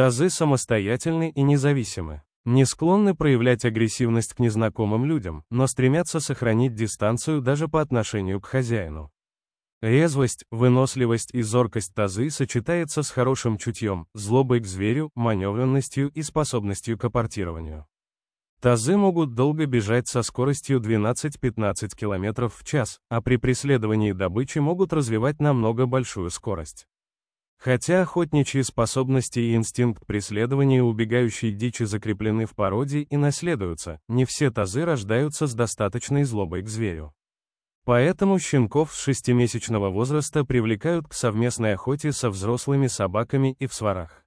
Тазы самостоятельны и независимы. Не склонны проявлять агрессивность к незнакомым людям, но стремятся сохранить дистанцию даже по отношению к хозяину. Резвость, выносливость и зоркость тазы сочетается с хорошим чутьем, злобой к зверю, маневренностью и способностью к апортированию. Тазы могут долго бежать со скоростью 12-15 км в час, а при преследовании добычи могут развивать намного большую скорость. Хотя охотничьи способности и инстинкт преследования убегающей дичи закреплены в породе и наследуются, не все тазы рождаются с достаточной злобой к зверю. Поэтому щенков с шестимесячного возраста привлекают к совместной охоте со взрослыми собаками и в сварах.